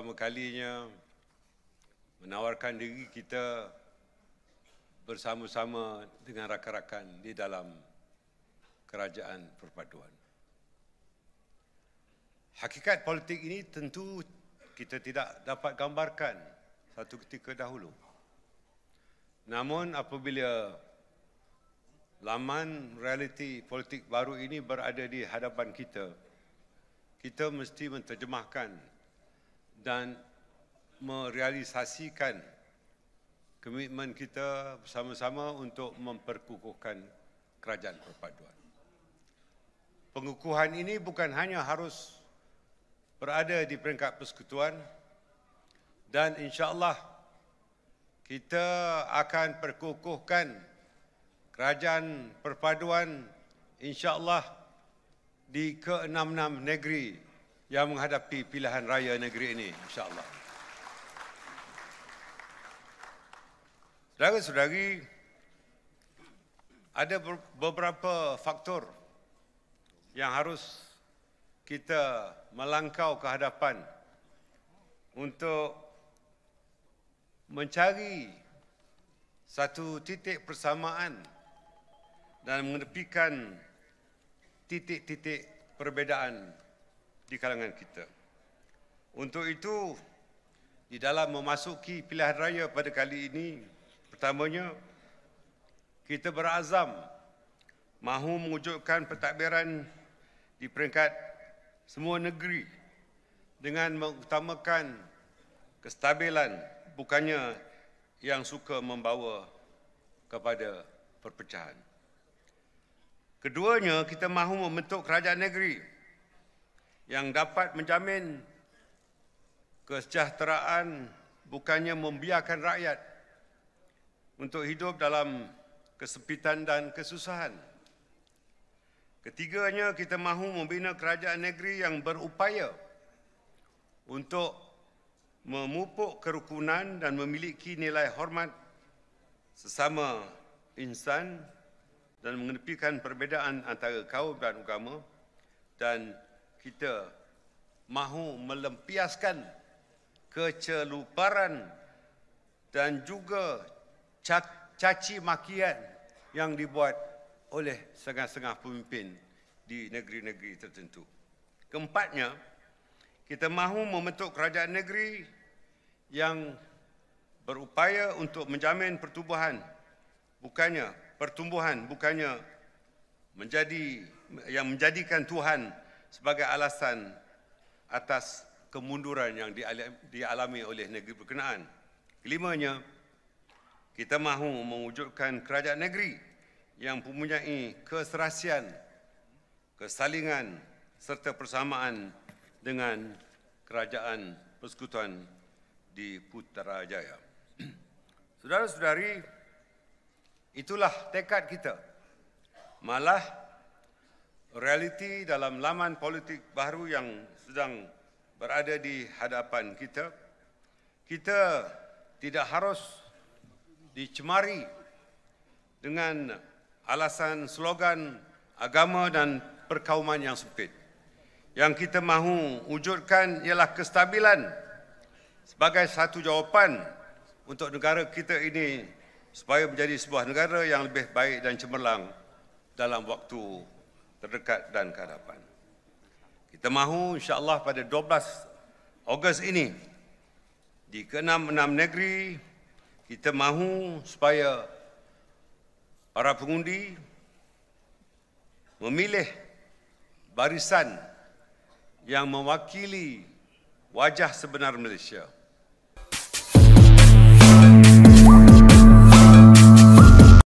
pertama kalinya menawarkan diri kita bersama-sama dengan rakan-rakan di dalam kerajaan perpaduan. Hakikat politik ini tentu kita tidak dapat gambarkan satu ketika dahulu. Namun apabila laman realiti politik baru ini berada di hadapan kita, kita mesti menterjemahkan dan merealisasikan komitmen kita bersama-sama untuk memperkukuhkan kerajaan perpaduan. Pengukuhan ini bukan hanya harus berada di peringkat persekutuan dan insya-Allah kita akan perkukuhkan kerajaan perpaduan insya-Allah di ke enam negeri yang menghadapi pilihan raya negeri ini insyaallah. Saudara-saudari, ada beberapa faktor yang harus kita melangkau ke hadapan untuk mencari satu titik persamaan dan mengedepikan titik-titik perbezaan di kalangan kita. Untuk itu, di dalam memasuki pilihan raya pada kali ini, pertamanya, kita berazam mahu mewujudkan pentadbiran di peringkat semua negeri dengan mengutamakan kestabilan bukannya yang suka membawa kepada perpecahan. Keduanya, kita mahu membentuk kerajaan negeri yang dapat menjamin kesejahteraan bukannya membiarkan rakyat untuk hidup dalam kesempitan dan kesusahan. Ketiganya, kita mahu membina kerajaan negeri yang berupaya untuk memupuk kerukunan dan memiliki nilai hormat sesama insan dan mengenepikan perbezaan antara kaum dan agama dan kita mahu melempiaskan kecelubaran dan juga caci makian yang dibuat oleh setengah-setengah pemimpin di negeri-negeri tertentu. Keempatnya, kita mahu membentuk kerajaan negeri yang berupaya untuk menjamin pertumbuhan bukannya pertumbuhan bukannya menjadi yang menjadikan Tuhan sebagai alasan atas kemunduran yang dialami oleh negeri berkenaan. Kelimanya, kita mahu mewujudkan kerajaan negeri yang mempunyai keserasian, kesalingan serta persamaan dengan kerajaan persekutuan di Putrajaya. Saudara-saudari, itulah tekad kita. Malah realiti dalam laman politik baru yang sedang berada di hadapan kita, kita tidak harus dicemari dengan alasan slogan agama dan perkauman yang sempit. Yang kita mahu wujudkan ialah kestabilan sebagai satu jawapan untuk negara kita ini supaya menjadi sebuah negara yang lebih baik dan cemerlang dalam waktu terdekat dan kehadapan. Kita mahu insya-Allah pada 12 Ogos ini di keenam-enam negeri kita mahu supaya para pengundi memilih barisan yang mewakili wajah sebenar Malaysia.